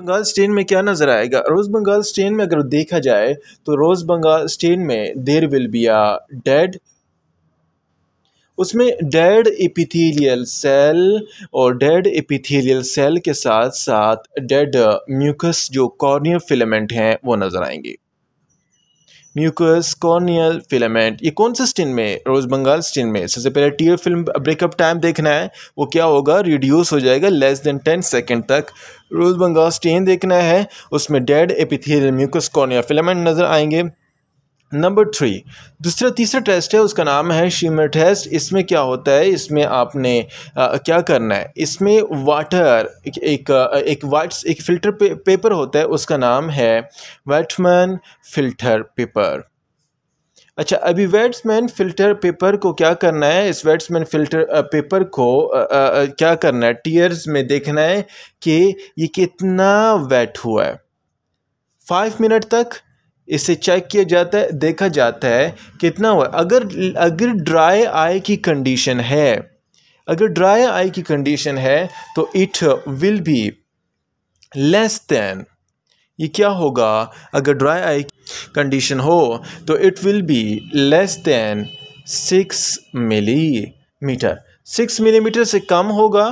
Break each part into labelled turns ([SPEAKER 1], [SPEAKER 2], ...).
[SPEAKER 1] Bengal stain में क्या नज़र आएगा रोज़ बंगाल स्टेन में अगर देखा जाए तो रोज़ बंगाल स्टेन में there will be a dead उसमें डेड एपिथेलियल सेल और डेड एपिथेलियल सेल के साथ साथ डेड म्यूकस जो कॉर्नियर फिलामेंट हैं वो नज़र आएंगे म्यूकस कॉर्नियल फिलामेंट ये कौन से स्टिन में रोज बंगाल स्टिन में सबसे पहले टीयर फिल्म ब्रेकअप टाइम देखना है वो क्या होगा रिड्यूस हो जाएगा लेस देन टेन सेकेंड तक रोज बंगाल स्टेन देखना है उसमें dead epithelial mucus corneal filament नज़र आएंगे नंबर थ्री दूसरा तीसरा टेस्ट है उसका नाम है शीमर टेस्ट इसमें क्या होता है इसमें आपने आ, क्या करना है इसमें वाटर एक एक, एक एक फ़िल्टर पे, पेपर होता है उसका नाम है वेटमैन फ़िल्टर पेपर अच्छा अभी वेट्समैन फ़िल्टर पेपर को क्या करना है इस वेट्समैन फ़िल्टर पेपर को आ, आ, क्या करना है टीयर्स में देखना है कि ये कितना वेट हुआ है फाइव मिनट तक इसे चेक किया जाता है देखा जाता है कितना हुआ अगर अगर ड्राई आई की कंडीशन है अगर ड्राई आई की कंडीशन है तो it will be less than ये क्या होगा अगर ड्राई आई कंडीशन हो तो it will be less than six millimetre six millimetre से कम होगा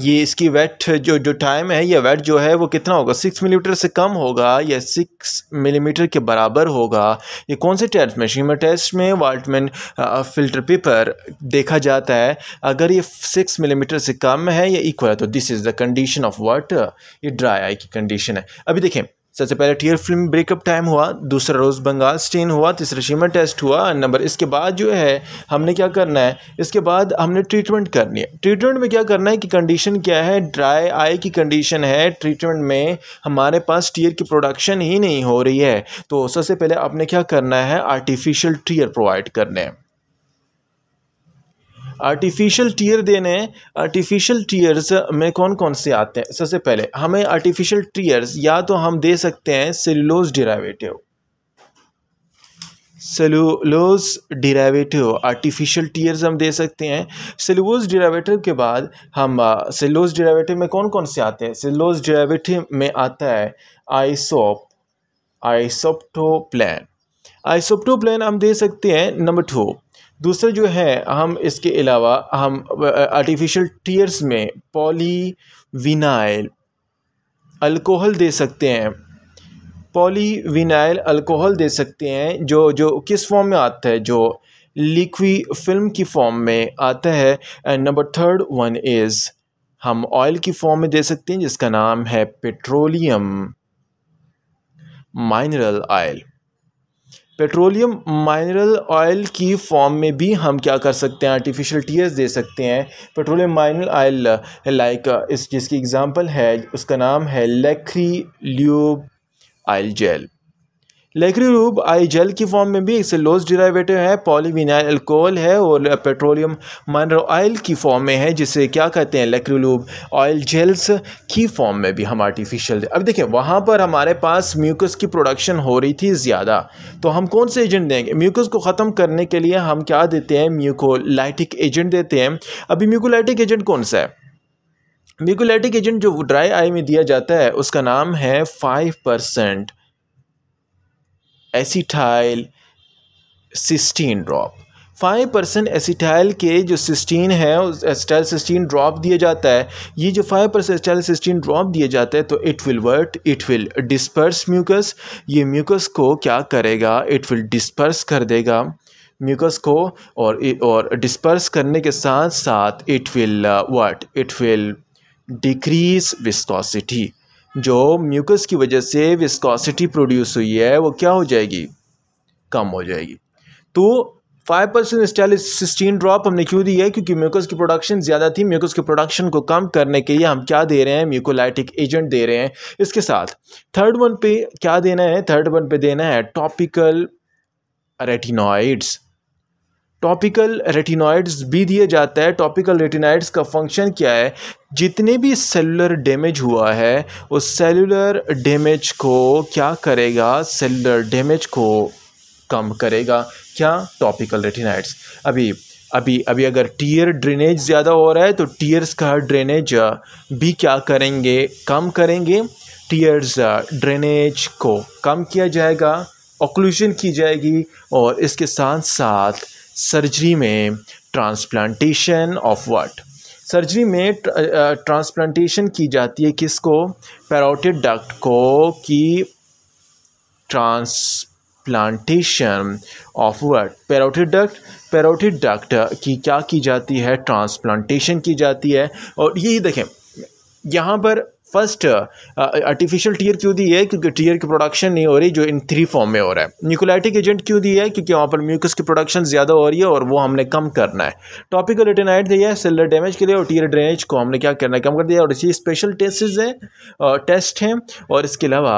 [SPEAKER 1] ये इसकी वेट जो जो टाइम है ये वेट जो है वो कितना होगा सिक्स मिलीमीटर से कम होगा या सिक्स मिलीमीटर के बराबर होगा ये कौन से टेस्ट में शीमर टेस्ट में वाल्टमैन फिल्टर पेपर देखा जाता है अगर ये सिक्स मिलीमीटर से कम है या इक्वल है तो this is the condition of water ये ड्राई आई की कंडीशन है अभी देखें सबसे पहले टीयर फिल्म ब्रेकअप टाइम हुआ दूसरा रोज़ बंगाल स्टेन हुआ तीसरा शीमा टेस्ट हुआ नंबर इसके बाद जो है हमने क्या करना है इसके बाद हमने ट्रीटमेंट करनी है ट्रीटमेंट में क्या करना है कि कंडीशन क्या है ड्राई आई की कंडीशन है ट्रीटमेंट में हमारे पास टीयर की प्रोडक्शन ही नहीं हो रही है तो सबसे पहले आपने क्या करना है आर्टिफिशियल टीयर प्रोवाइड करने हैं आर्टिफिशियल टीयर देने आर्टिफिशियल टीयर्स में कौन कौन से आते हैं सबसे पहले हमें आर्टिफिशियल टीयर्स या तो हम दे सकते हैं cellulose derivative cellulose derivative artificial tears हम दे सकते हैं सेलुलोज डिराइवेटिव के बाद हम सेलुलोज डिरावेटिव में कौन कौन से आते हैं सेलुलोज डिराइवेटिव में आता है आइसोप आइसोप्टोप्लैन आइसोप्टोप्लैन हम दे सकते हैं नंबर टू दूसरा जो है हम इसके अलावा हम आर्टिफिशियल टीयर्स में पॉलीविनाइल अल्कोहल दे सकते हैं पॉलीविनाइल अल्कोहल दे सकते हैं जो जो किस फॉर्म में आता है जो लिक्वी फिल्म की फॉर्म में आता है and number third one is हम ऑयल की फॉर्म में दे सकते हैं जिसका नाम है petroleum mineral oil petroleum mineral oil की फॉर्म में भी हम क्या कर सकते हैं आर्टिफिशियल टीयर्स दे सकते हैं पेट्रोलियम माइनरल ऑयल लाइक इस जिसकी एग्ज़ाम्पल है उसका नाम है lacri lube oil gel lacri रूप आई जेल की फॉर्म में भी एक सेलोज डिराइवेटिव है पॉलीविनाइल अल्कोहल है और पेट्रोलियम मनरो ऑयल की फॉर्म में है जिसे क्या कहते हैं लेखरी रूप ऑयल जेल्स की फॉर्म में भी हम आर्टिफिशियल अब देखिए वहाँ पर हमारे पास म्यूकस की प्रोडक्शन हो रही थी ज़्यादा तो हम कौन से एजेंट देंगे म्यूकस को ख़त्म करने के लिए हम क्या देते हैं म्यूकोलाइटिक एजेंट देते हैं अभी म्यूकोलाइटिक एजेंट कौन सा है म्यूकोलाइटिक एजेंट जो ड्राई आई में दिया जाता है उसका नाम है five percent acetyl cysteine drop five percent acetyl के जो सिस्टीन है उस एसिटाइल सिस्टीन ड्रॉप दिया जाता है ये जो five percent acetyl cysteine drop दिया जाता है तो it will what it will disperse mucus ये म्यूकस को क्या करेगा इट विल डिस्पर्स कर देगा म्यूकस को और और डिस्पर्स करने के साथ साथ it will what it will decrease viscosity जो म्यूकस की वजह से विस्कॉसिटी प्रोड्यूस हुई है वो क्या हो जाएगी कम हो जाएगी तो फाइव परसेंट सिस्टीन ड्रॉप हमने क्यों दी है क्योंकि म्यूकस की प्रोडक्शन ज़्यादा थी म्यूकस की प्रोडक्शन को कम करने के लिए हम क्या दे रहे हैं म्यूकोलाइटिक एजेंट दे रहे हैं इसके साथ थर्ड वन पे क्या देना है थर्ड वन पे देना है टॉपिकल रेटिनॉइड्स टॉपिकल रेटिनॉइड्स भी दिए जाता है टॉपिकल रेटिनॉइड्स का फंक्शन क्या है जितने भी सेलुलर डैमेज हुआ है उस सेलुलर डैमेज को क्या करेगा सेलुलर डैमेज को कम करेगा क्या टॉपिकल रेटिनाइड्स अभी अभी अभी अगर टीयर ड्रेनेज ज़्यादा हो रहा है तो टीयर्स का ड्रेनेज भी क्या करेंगे कम करेंगे टीयर्स ड्रेनेज को कम किया जाएगा ऑक्लूजन की जाएगी और इसके साथ साथ सर्जरी में ट्रांसप्लांटेशन ऑफ वाट सर्जरी में ट्रांसप्लांटेशन uh, uh, की जाती है किसको पैरोटिड डक्ट को कि transplantation of what parotid duct parotid duct की क्या की जाती है ट्रांसप्लांटेशन की जाती है और यही देखें यहाँ पर फर्स्ट आर्टिफिशियल टीयर क्यों दी है क्योंकि टीयर की प्रोडक्शन नहीं हो रही जो इन थ्री फॉर्म में हो रहा है न्यूक्लियाटिक एजेंट क्यों दी है क्योंकि वहाँ पर म्यूकस की प्रोडक्शन ज़्यादा हो रही है और वो हमने कम करना है टॉपिकल रिटेनाइट दिया है सेलर डैमेज के लिए और टीयर ड्रेनेज को हमने क्या करना है कम कर दिया और इसी स्पेशल टेस्ट हैं टेस्ट uh, हैं और इसके अलावा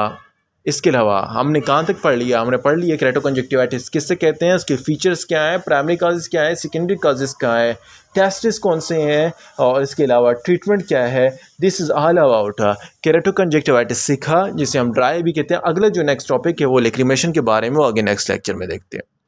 [SPEAKER 1] इसके अलावा हमने कहाँ तक पढ़ लिया हमने पढ़ लिया कंजक्टिवाइटिस किससे कहते हैं उसके फीचर्स क्या हैं प्राइमरी काजेज़ क्या है सेकेंडरी काजेज़ क्या है टेस्टिस कौन से हैं और इसके अलावा ट्रीटमेंट क्या है this is all about conjunctivitis सीखा जिसे हम ड्राई भी कहते हैं अगला जो नेक्स्ट टॉपिक है वो लेक्रीमेशन के बारे में वो आगे नेक्स्ट लेक्चर में देखते हैं